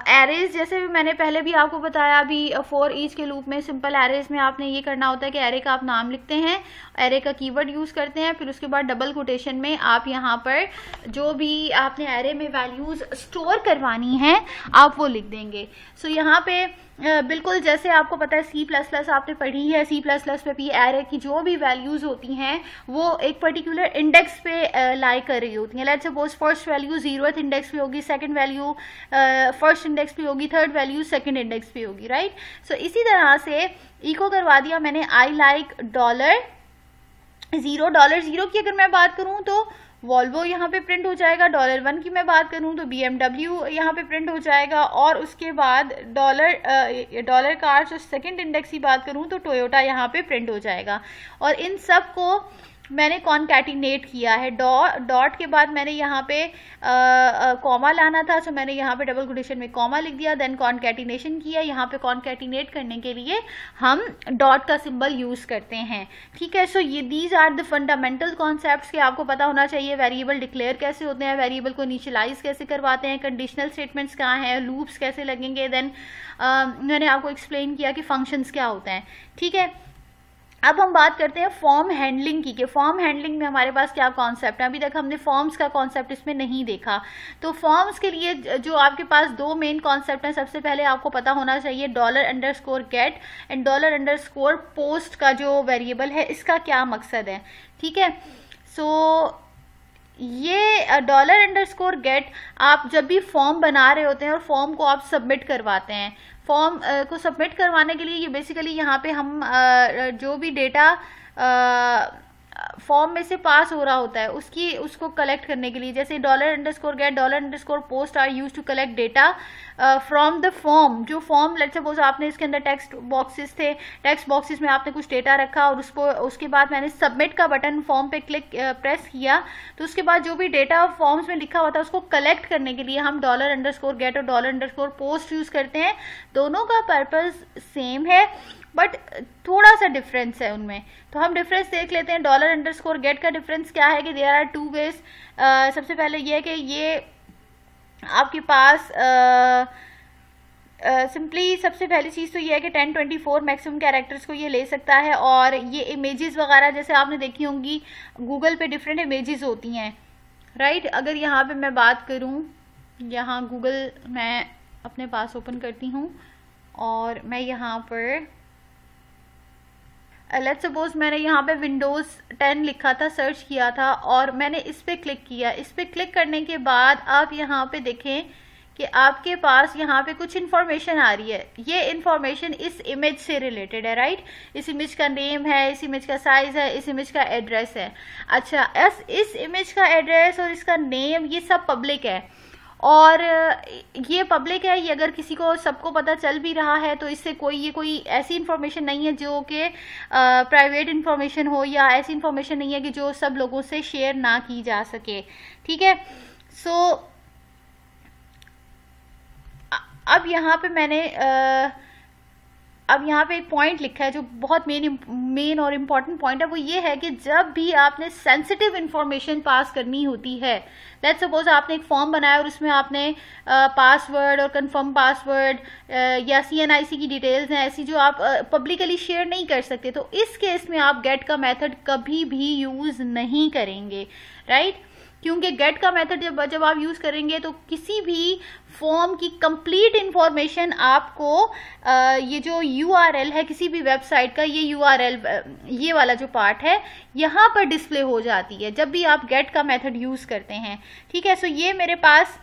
एरेज uh, जैसे भी मैंने पहले भी आपको बताया अभी फोर ईच के लूप में सिंपल एरेज में आपने ये करना होता है कि एरे का आप नाम लिखते हैं एरे का कीवर्ड यूज़ करते हैं फिर उसके बाद डबल कोटेशन में आप यहाँ पर जो भी आपने एरे में वैल्यूज़ स्टोर करवानी है आप वो लिख देंगे सो so, यहाँ पे बिल्कुल जैसे आपको पता है सी प्लस प्लस आपने पढ़ी है सी प्लस प्लस पे भी एरे की जो भी वैल्यूज़ होती हैं वो एक पर्टिकुलर इंडेक्स पे लाई कर रही होती हैं let suppose first value zeroth index पे होगी सेकंड वैल्यू फर्स्ट इंडेक्स पे होगी थर्ड वैल्यू सेकंड इंडेक्स पे होगी राइट सो इसी तरह से इको करवा दिया मैंने I like dollar zero dollar zero की अगर मैं बात करूँ तो वॉल्वो यहाँ पे प्रिंट हो जाएगा डॉलर वन की मैं बात करूँ तो बी एमडब्ल्यू यहाँ पे प्रिंट हो जाएगा और उसके बाद डॉलर डॉलर कार्स और सेकेंड इंडेक्स की बात करूँ तो टोयोटा यहाँ पे प्रिंट हो जाएगा और इन सब को मैंने कॉन्कैटिनेट किया है डॉ डॉट के बाद मैंने यहाँ पे कॉमा लाना था सो तो मैंने यहाँ पे डबल कोटेशन में कॉमा लिख दिया देन कॉन्कैटिनेशन किया यहाँ पे कॉन्कैटिनेट करने के लिए हम डॉट का सिंबल यूज़ करते हैं ठीक है सो so ये these are the fundamental concept के आपको पता होना चाहिए वेरिएबल डिक्लेयर कैसे होते हैं वेरिएबल को इनिशलाइज कैसे करवाते हैं कंडीशनल स्टेटमेंट्स क्या हैं लूप्स कैसे लगेंगे देन uh, मैंने आपको एक्सप्लेन किया कि फंक्शंस क्या होते हैं ठीक है अब हम बात करते हैं फॉर्म हैंडलिंग की कि फॉर्म हैंडलिंग में हमारे पास क्या कॉन्सेप्ट है अभी तक हमने फॉर्म्स का कॉन्सेप्ट इसमें नहीं देखा तो फॉर्म्स के लिए जो आपके पास दो मेन कॉन्सेप्ट हैं सबसे पहले आपको पता होना चाहिए dollar underscore get and dollar underscore post का जो वेरिएबल है इसका क्या मकसद है ठीक है सो so, ये डॉलर अंडर स्कोर गेट आप जब भी फॉर्म बना रहे होते हैं और फॉर्म को आप सबमिट करवाते हैं फॉर्म को सबमिट करवाने के लिए ये बेसिकली यहाँ पे हम जो भी डेटा फॉर्म में से पास हो रहा होता है उसकी उसको कलेक्ट करने के लिए जैसे dollar underscore get dollar underscore post are use to collect data from the form जो फॉर्म लेट सपोज आपने इसके अंदर टेक्स्ट बॉक्सेस थे टेक्स्ट बॉक्सेस में आपने कुछ डेटा रखा और उसको उसके बाद मैंने सबमिट का बटन फॉर्म पे क्लिक प्रेस uh, किया तो उसके बाद जो भी डेटा फॉर्म्स में लिखा हुआ था उसको कलेक्ट करने के लिए हम डॉलर अंडर स्कोर गेट और dollar underscore post use करते हैं दोनों का पर्पज सेम है बट थोड़ा सा डिफरेंस है उनमें तो हम डिफरेंस देख लेते हैं डॉलर अंडर स्कोर गेट का डिफरेंस क्या है कि देर आर टू वेज सबसे पहले ये है कि ये आपके पास सिंपली uh, सबसे पहली चीज़ तो ये है कि ten twenty four maximum characters को ये ले सकता है और ये इमेजेस वगैरह जैसे आपने देखी होंगी गूगल पे डिफरेंट इमेजेस होती हैं राइट right? अगर यहाँ पे मैं बात करूँ यहाँ गूगल मैं अपने पास ओपन करती हूँ और मैं यहाँ पर लेट सपोज मैंने यहाँ पे विंडोज़ 10 लिखा था सर्च किया था और मैंने इस पर क्लिक किया इस पर क्लिक करने के बाद आप यहाँ पे देखें कि आपके पास यहाँ पे कुछ इन्फॉर्मेशन आ रही है ये इन्फॉर्मेशन इस इमेज से रिलेटेड है राइट इस इमेज का नेम है इस इमेज का साइज है इस इमेज का एड्रेस है अच्छा इस इमेज का एड्रेस और इसका नेम ये सब पब्लिक है और ये पब्लिक है ये अगर किसी को सबको पता चल भी रहा है तो इससे कोई ये कोई ऐसी इन्फॉर्मेशन नहीं है जो कि प्राइवेट इन्फॉर्मेशन हो या ऐसी इन्फॉर्मेशन नहीं है कि जो सब लोगों से शेयर ना की जा सके ठीक है सो अब यहाँ पे मैंने आ, अब यहाँ पे एक पॉइंट लिखा है जो बहुत मेन मेन और इम्पॉर्टेंट पॉइंट है वो ये है कि जब भी आपने सेंसिटिव इन्फॉर्मेशन पास करनी होती है लेट सपोज आपने एक फॉर्म बनाया और उसमें आपने पासवर्ड और कंफर्म पासवर्ड या सी की डिटेल्स हैं ऐसी जो आप पब्लिकली शेयर नहीं कर सकते तो इस केस में आप गेट का मेथड कभी भी यूज़ नहीं करेंगे राइट right? क्योंकि गेट का मेथड जब जब आप यूज करेंगे तो किसी भी फॉर्म की कंप्लीट इंफॉर्मेशन आपको आ, ये जो यू है किसी भी वेबसाइट का ये यू ये वाला जो पार्ट है यहाँ पर डिस्प्ले हो जाती है जब भी आप गेट का मेथड यूज करते हैं ठीक है सो ये मेरे पास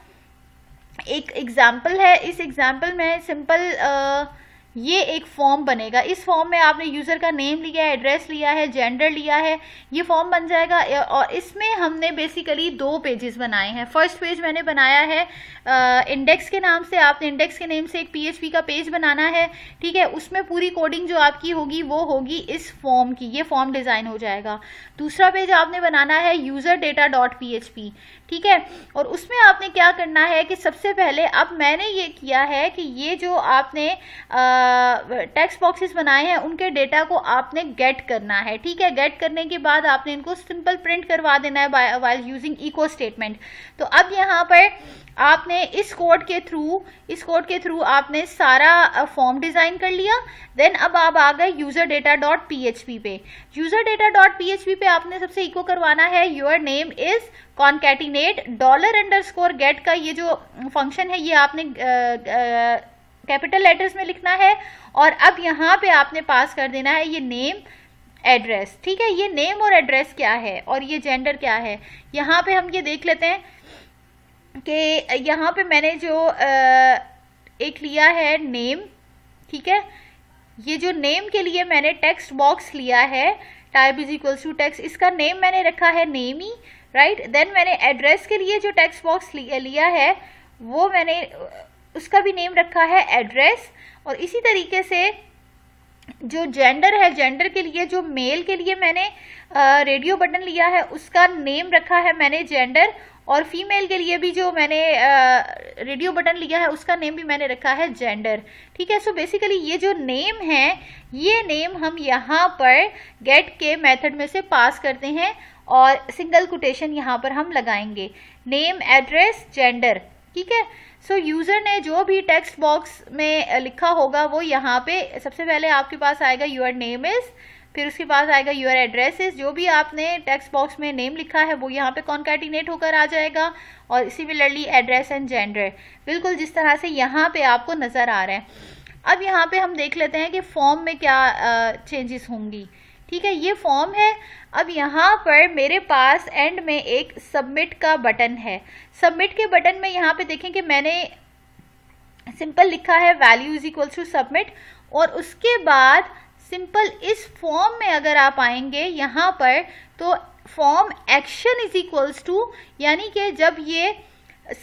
एक एग्जाम्पल है इस एग्जाम्पल में सिंपल ये एक फॉर्म बनेगा इस फॉर्म में आपने यूज़र का नेम लिया है एड्रेस लिया है जेंडर लिया है ये फॉर्म बन जाएगा और इसमें हमने बेसिकली दो पेजेस बनाए हैं फर्स्ट पेज मैंने बनाया है इंडेक्स के नाम से आपने इंडेक्स के नेम से एक पीएचपी का पेज बनाना है ठीक है उसमें पूरी कोडिंग जो आपकी होगी वो होगी इस फॉर्म की ये फॉर्म डिज़ाइन हो जाएगा दूसरा पेज आपने बनाना है यूज़र डेटा डॉट पी ठीक है और उसमें आपने क्या करना है कि सबसे पहले अब मैंने ये किया है कि ये जो आपने टेक्स्ट बॉक्सेस बनाए हैं उनके डेटा को आपने गेट करना है ठीक है गेट करने के बाद आपने इनको सिंपल प्रिंट करवा देना है वाइल यूजिंग इको स्टेटमेंट तो अब यहाँ पर आपने इस कोड के थ्रू इस कोड के थ्रू आपने सारा फॉर्म डिज़ाइन कर लिया देन अब आप आ गए यूज़र डेटा डॉट पी पे यूज़र डेटा डॉट पी पे आपने सबसे इको करवाना है your name is concatenate dollar underscore get का ये जो फंक्शन है ये आपने कैपिटल लेटर्स में लिखना है और अब यहाँ पे आपने पास कर देना है ये नेम एड्रेस ठीक है ये नेम और एड्रेस क्या है और ये जेंडर क्या है यहाँ पे हम ये देख लेते हैं कि यहाँ पे मैंने जो एक लिया है नेम ठीक है ये जो नेम के लिए मैंने टेक्स्ट बॉक्स लिया है type is equals to text इसका नेम मैंने रखा है नेम ही राइट देन मैंने एड्रेस के लिए जो टेक्स्ट बॉक्स लिया है वो मैंने उसका भी नेम रखा है एड्रेस और इसी तरीके से जो जेंडर है जेंडर के लिए जो मेल के लिए मैंने रेडियो बटन लिया है उसका नेम रखा है मैंने जेंडर और फीमेल के लिए भी जो मैंने रेडियो बटन लिया है उसका नेम भी मैंने रखा है जेंडर ठीक है सो बेसिकली ये जो नेम है ये नेम हम यहाँ पर गेट के मेथड में से पास करते हैं और सिंगल कोटेशन यहाँ पर हम लगाएंगे नेम एड्रेस जेंडर ठीक है सो यूज़र ने जो भी टेक्स्ट बॉक्स में लिखा होगा वो यहाँ पे सबसे पहले आपके पास आएगा योर नेम इज़ फिर उसके बाद आएगा योर एड्रेसेस जो भी आपने टेक्स्ट बॉक्स में नेम लिखा है वो यहाँ पे कॉन्कैटिनेट होकर आ जाएगा और सिमिलरली एड्रेस एंड जेंडर बिल्कुल जिस तरह से यहाँ पे आपको नज़र आ रहा है अब यहाँ पे हम देख लेते हैं कि फॉर्म में क्या चेंजेस होंगी ठीक है ये फॉर्म है अब यहाँ पर मेरे पास एंड में एक सबमिट का बटन है सबमिट के बटन में यहाँ पे देखें कि मैंने सिंपल लिखा है value is equals to submit और उसके बाद सिंपल इस फॉर्म में अगर आप आएंगे यहाँ पर तो form action is equals to यानी कि जब ये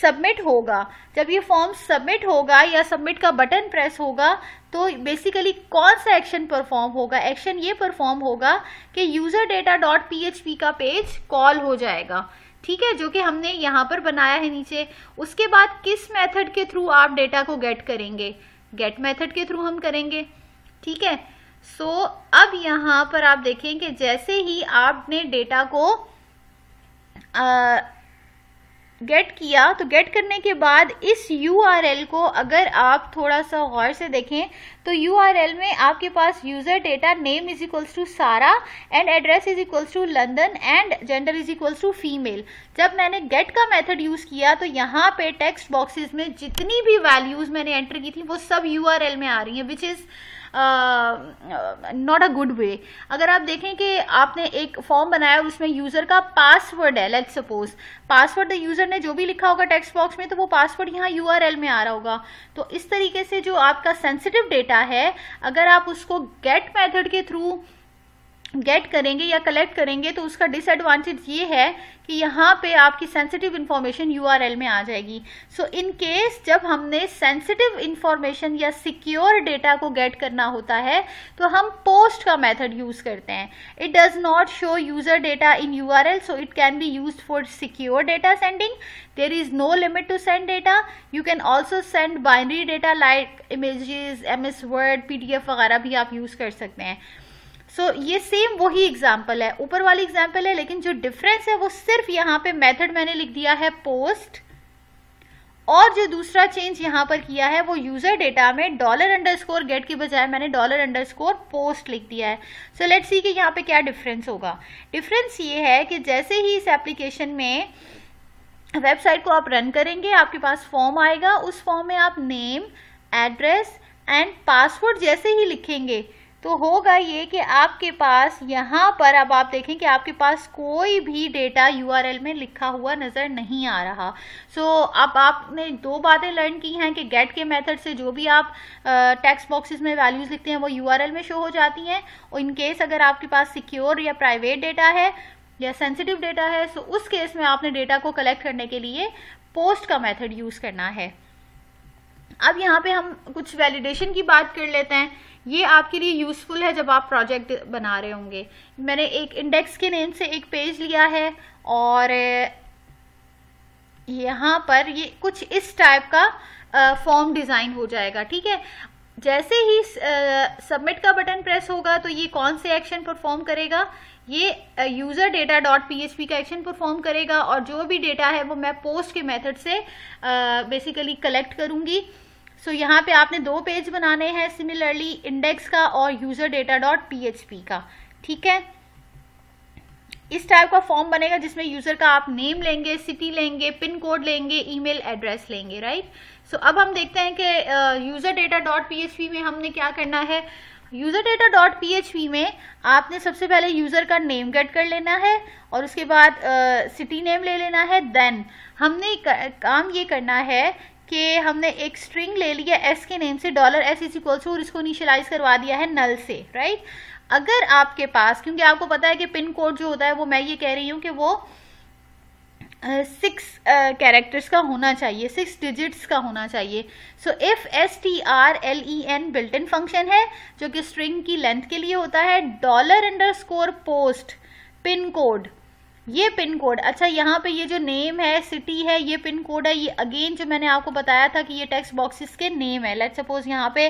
सबमिट होगा जब ये फॉर्म सबमिट होगा या सबमिट का बटन प्रेस होगा तो बेसिकली कौन सा एक्शन परफॉर्म होगा एक्शन ये परफॉर्म होगा कि यूजर डेटा डॉट पी का पेज कॉल हो जाएगा ठीक है जो कि हमने यहाँ पर बनाया है नीचे उसके बाद किस मेथड के थ्रू आप डेटा को गेट करेंगे गेट मेथड के थ्रू हम करेंगे ठीक है सो so, अब यहाँ पर आप देखें कि जैसे ही आपने डेटा को गेट गेट किया तो गेट करने के बाद इस URL को अगर आप थोड़ा सा गौर से देखें तो URL में आपके पास user data name is equals to Sara and address is equals to London and gender is equals to female जब मैंने गेट का मेथड यूज़ किया तो यहाँ पे टेक्स्ट बॉक्सेस में जितनी भी वैल्यूज़ मैंने एंटर की थी वो सब यू में आ रही हैं which is not a good way अगर आप देखें कि आपने एक फॉर्म बनाया उसमें यूज़र का पासवर्ड है लेट सपोज पासवर्ड यूज़र ने जो भी लिखा होगा टेक्स्ट बॉक्स में तो वो पासवर्ड यहाँ यू में आ रहा होगा तो इस तरीके से जो आपका सेंसिटिव डेटा है अगर आप उसको गेट मेथड के थ्रू गेट करेंगे या कलेक्ट करेंगे तो उसका डिसएडवांटेज ये है कि यहाँ पे आपकी सेंसिटिव इन्फॉर्मेशन यूआरएल में आ जाएगी सो इन केस जब हमने सेंसिटिव इन्फॉर्मेशन या सिक्योर डेटा को गेट करना होता है तो हम पोस्ट का मेथड यूज़ करते हैं it does not show user data in URL so it can be use for secure data sending there is no limit to send data you can also send binary data like image M S word P वगैरह भी आप use कर सकते हैं so so, ये same वही example है ऊपर वाली एग्जाम्पल है लेकिन जो डिफरेंस है वो सिर्फ यहाँ पे मेथड मैंने लिख दिया है पोस्ट और जो दूसरा चेंज यहाँ पर किया है वो यूजर डेटा में डॉलर स्कोर गेट की बजाय मैंने डॉलर स्कोर पोस्ट लिख दिया है सो लेट्स सी कि यहाँ पे क्या डिफरेंस होगा डिफरेंस ये है कि जैसे ही इस एप्लीकेशन में वेबसाइट को आप रन करेंगे आपके पास फॉर्म आएगा उस फॉर्म में आप नेम एड्रेस एंड पासवर्ड जैसे ही लिखेंगे तो होगा ये कि आपके पास यहाँ पर अब आप देखें कि आपके पास कोई भी डेटा यूआरएल में लिखा हुआ नज़र नहीं आ रहा सो so, अब आपने दो बातें लर्न की हैं कि गेट के मेथड से जो भी आप टेक्स्ट बॉक्सेस में वैल्यूज़ लिखते हैं वो यूआरएल में शो हो जाती हैं और इन केस अगर आपके पास सिक्योर या प्राइवेट डेटा है या सेंसिटिव डेटा है सो so उस केस में आपने डेटा को कलेक्ट करने के लिए पोस्ट का मेथड यूज़ करना है अब यहाँ पे हम कुछ वैलिडेशन की बात कर लेते हैं ये आपके लिए यूज़फुल है जब आप प्रोजेक्ट बना रहे होंगे मैंने एक इंडेक्स के नेम से एक पेज लिया है और यहाँ पर ये कुछ इस टाइप का फॉर्म डिज़ाइन हो जाएगा ठीक है जैसे ही सबमिट का बटन प्रेस होगा तो ये कौन से एक्शन परफॉर्म करेगा ये यूज़र डेटा डॉट पी का एक्शन परफॉर्म करेगा और जो भी डेटा है वो मैं पोस्ट के मेथड से बेसिकली कलेक्ट करूँगी सो so, यहाँ पे आपने दो पेज बनाने हैं सिमिलरली इंडेक्स का और यूजर डेटा डॉट पी का ठीक है इस टाइप का फॉर्म बनेगा जिसमें यूजर का आप नेम लेंगे सिटी लेंगे पिन कोड लेंगे ईमेल एड्रेस लेंगे राइट सो so, अब हम देखते हैं कि यूजर डेटा डॉट पी में हमने क्या करना है यूजर डेटा डॉट पी में आपने सबसे पहले यूजर का नेम गेट कर लेना है और उसके बाद सिटी uh, नेम ले लेना है देन हमने काम ये करना है कि हमने एक स्ट्रिंग ले लिया एस के नेम से dollar S is equal to और इसको इनिशलाइज करवा दिया है नल से राइट अगर आपके पास क्योंकि आपको पता है कि पिन कोड जो होता है वो मैं ये कह रही हूँ कि वो सिक्स कैरेक्टर्स का होना चाहिए सिक्स डिजिट्स का होना चाहिए so if S T R L E N built in function है जो कि स्ट्रिंग की लेंथ के लिए होता है dollar underscore post pin code ये पिन कोड अच्छा यहाँ पे ये जो नेम है सिटी है ये पिन कोड है ये अगेन जो मैंने आपको बताया था कि ये टेक्स्ट बॉक्सेस के नेम है लेट सपोज यहाँ पे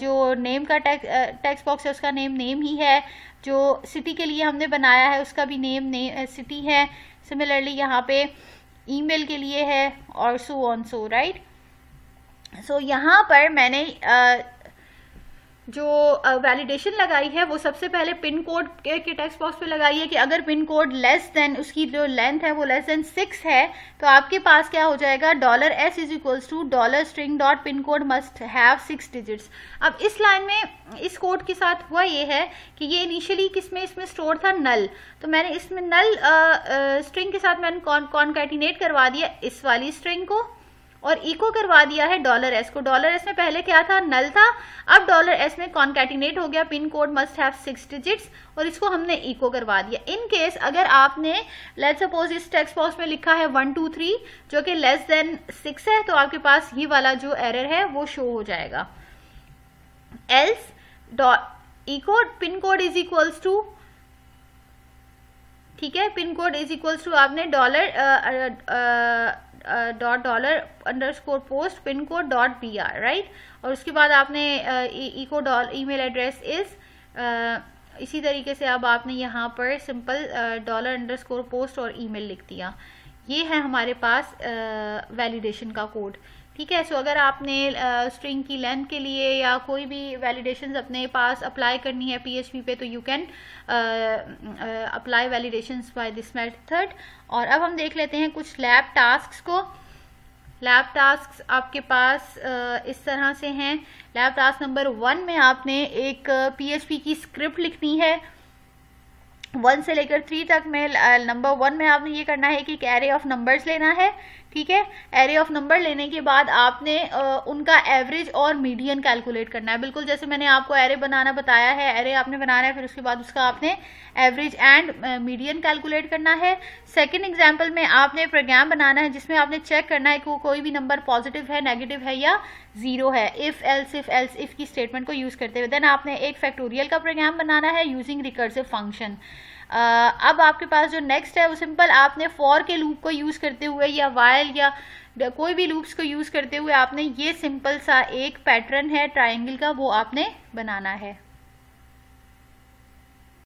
जो नेम का टेक्स्ट बॉक्स है उसका नेम नेम ही है जो सिटी के लिए हमने बनाया है उसका भी नेम नेम सिटी है सिमिलरली यहाँ पे ईमेल के लिए है और so on so right so यहाँ पर मैंने uh, जो वैलिडेशन uh, लगाई है वो सबसे पहले पिन कोड के, के टेक्स्ट बॉक्स पे लगाई है कि अगर पिन कोड लेस देन उसकी जो लेंथ है वो लेस देन सिक्स है तो आपके पास क्या हो जाएगा dollar S is equals to dollar string dot pin code must have six digits अब इस लाइन में इस कोड के साथ हुआ ये है कि ये इनिशियली किस में इसमें स्टोर था नल तो मैंने इसमें नल स्ट्रिंग uh, uh, के साथ मैंने कॉन कॉन्कैटिनेट करवा दिया इस वाली स्ट्रिंग को और इको करवा दिया है डॉलर एस को डॉलर एस में पहले क्या था नल था अब डॉलर एस में कॉन्कैटिनेट हो गया pin code must have six digits और इसको हमने इको करवा दिया इन केस अगर आपने लेट सपोज इस टेक्स्ट बॉक्स में लिखा है वन टू थ्री जो कि लेस देन सिक्स है तो आपके पास ये वाला जो एरर है वो शो हो जाएगा else echo pin code is equals to ठीक है pin code is equals to आपने dollar dot dollar underscore post pin code dot B R right और उसके बाद आपने echo dollar email address is इसी तरीके से अब आपने यहाँ पर simple dollar underscore post और मेल लिख दिया ये है हमारे पास वैलिडेशन uh, का कोड ठीक है सो अगर आपने स्ट्रिंग की लेंथ के लिए या कोई भी वैलिडेशंस अपने पास अप्लाई करनी है पीएचपी पे तो you can apply validations by this method और अब हम देख लेते हैं कुछ लैब टास्क को लैब टास्क आपके पास इस तरह से हैं लैब टास्क नंबर वन में आपने एक पीएचपी की स्क्रिप्ट लिखनी है वन से लेकर थ्री तक में नंबर वन में आपने ये करना है कि एक एरे ऑफ नंबर्स लेना है ठीक है एरे ऑफ नंबर लेने के बाद आपने आ, उनका एवरेज और मीडियन कैलकुलेट करना है बिल्कुल जैसे मैंने आपको एरे बनाना बताया है एरे आपने बनाना है फिर उसके बाद उसका आपने एवरेज एंड मीडियन कैलकुलेट करना है सेकंड एग्जांपल में आपने प्रोग्राम बनाना है जिसमें आपने चेक करना है कि वो कोई भी नंबर पॉजिटिव है नेगेटिव है या जीरो है if else if else if की स्टेटमेंट को यूज करते हुए देन आपने एक फैक्टोरियल का प्रोग्राम बनाना है यूजिंग रिकर्सिव फंक्शन अब आपके पास जो नेक्स्ट है वो सिंपल आपने फॉर के लूप को यूज़ करते हुए या वायल या कोई भी लूप्स को यूज़ करते हुए आपने ये सिंपल सा एक पैटर्न है ट्राइंगल का वो आपने बनाना है